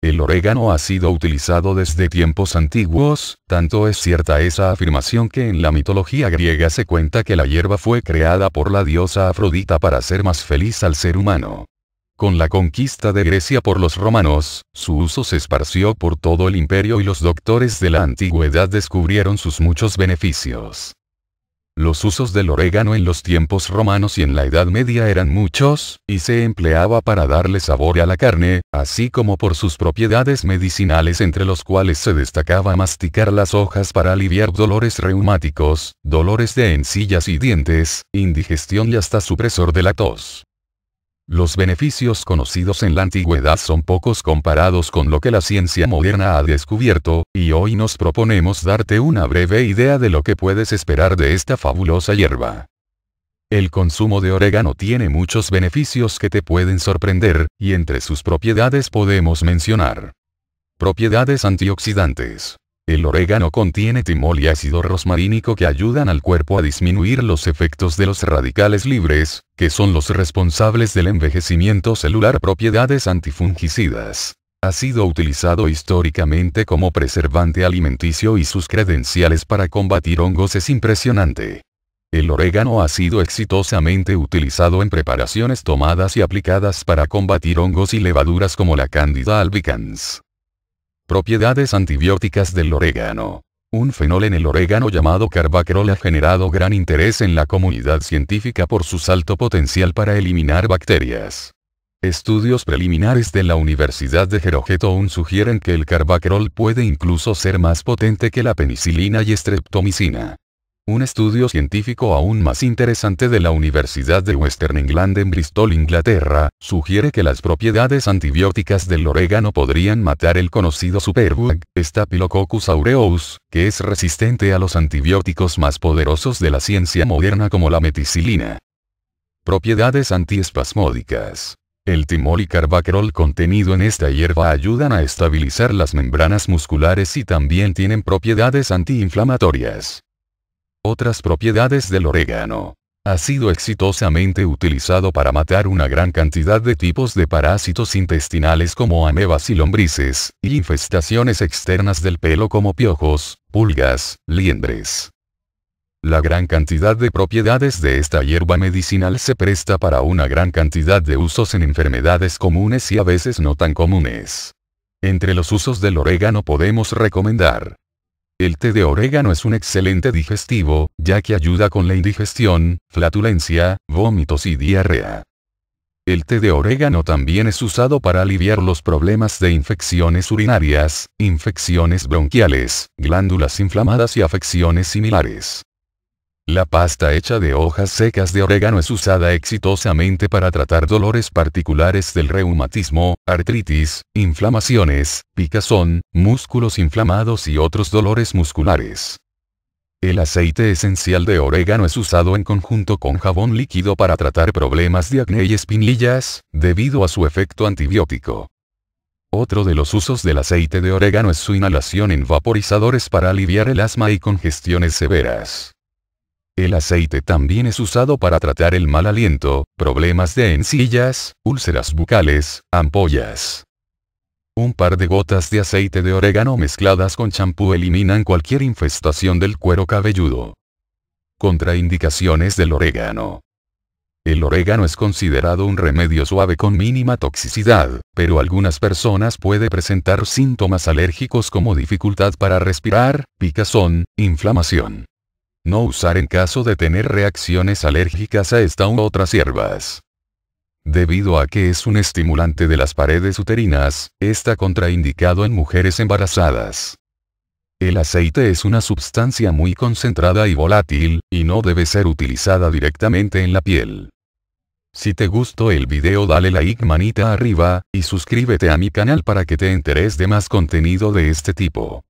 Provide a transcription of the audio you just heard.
El orégano ha sido utilizado desde tiempos antiguos, tanto es cierta esa afirmación que en la mitología griega se cuenta que la hierba fue creada por la diosa Afrodita para hacer más feliz al ser humano. Con la conquista de Grecia por los romanos, su uso se esparció por todo el imperio y los doctores de la antigüedad descubrieron sus muchos beneficios. Los usos del orégano en los tiempos romanos y en la Edad Media eran muchos, y se empleaba para darle sabor a la carne, así como por sus propiedades medicinales entre los cuales se destacaba masticar las hojas para aliviar dolores reumáticos, dolores de encillas y dientes, indigestión y hasta supresor de la tos. Los beneficios conocidos en la antigüedad son pocos comparados con lo que la ciencia moderna ha descubierto, y hoy nos proponemos darte una breve idea de lo que puedes esperar de esta fabulosa hierba. El consumo de orégano tiene muchos beneficios que te pueden sorprender, y entre sus propiedades podemos mencionar. Propiedades antioxidantes. El orégano contiene timol y ácido rosmarínico que ayudan al cuerpo a disminuir los efectos de los radicales libres, que son los responsables del envejecimiento celular propiedades antifungicidas. Ha sido utilizado históricamente como preservante alimenticio y sus credenciales para combatir hongos es impresionante. El orégano ha sido exitosamente utilizado en preparaciones tomadas y aplicadas para combatir hongos y levaduras como la Candida albicans. Propiedades antibióticas del orégano. Un fenol en el orégano llamado carbacrol ha generado gran interés en la comunidad científica por su alto potencial para eliminar bacterias. Estudios preliminares de la Universidad de aún sugieren que el carbacrol puede incluso ser más potente que la penicilina y streptomicina. Un estudio científico aún más interesante de la Universidad de Western England en Bristol, Inglaterra, sugiere que las propiedades antibióticas del orégano podrían matar el conocido superbug, Staphylococcus aureus, que es resistente a los antibióticos más poderosos de la ciencia moderna como la meticilina. Propiedades antiespasmódicas. El timol y carvacrol contenido en esta hierba ayudan a estabilizar las membranas musculares y también tienen propiedades antiinflamatorias otras propiedades del orégano. Ha sido exitosamente utilizado para matar una gran cantidad de tipos de parásitos intestinales como amebas y lombrices, y infestaciones externas del pelo como piojos, pulgas, liendres. La gran cantidad de propiedades de esta hierba medicinal se presta para una gran cantidad de usos en enfermedades comunes y a veces no tan comunes. Entre los usos del orégano podemos recomendar el té de orégano es un excelente digestivo, ya que ayuda con la indigestión, flatulencia, vómitos y diarrea. El té de orégano también es usado para aliviar los problemas de infecciones urinarias, infecciones bronquiales, glándulas inflamadas y afecciones similares. La pasta hecha de hojas secas de orégano es usada exitosamente para tratar dolores particulares del reumatismo, artritis, inflamaciones, picazón, músculos inflamados y otros dolores musculares. El aceite esencial de orégano es usado en conjunto con jabón líquido para tratar problemas de acné y espinillas, debido a su efecto antibiótico. Otro de los usos del aceite de orégano es su inhalación en vaporizadores para aliviar el asma y congestiones severas. El aceite también es usado para tratar el mal aliento, problemas de encillas, úlceras bucales, ampollas. Un par de gotas de aceite de orégano mezcladas con champú eliminan cualquier infestación del cuero cabelludo. Contraindicaciones del orégano. El orégano es considerado un remedio suave con mínima toxicidad, pero algunas personas puede presentar síntomas alérgicos como dificultad para respirar, picazón, inflamación. No usar en caso de tener reacciones alérgicas a esta u otras hierbas. Debido a que es un estimulante de las paredes uterinas, está contraindicado en mujeres embarazadas. El aceite es una sustancia muy concentrada y volátil, y no debe ser utilizada directamente en la piel. Si te gustó el video dale like manita arriba, y suscríbete a mi canal para que te enteres de más contenido de este tipo.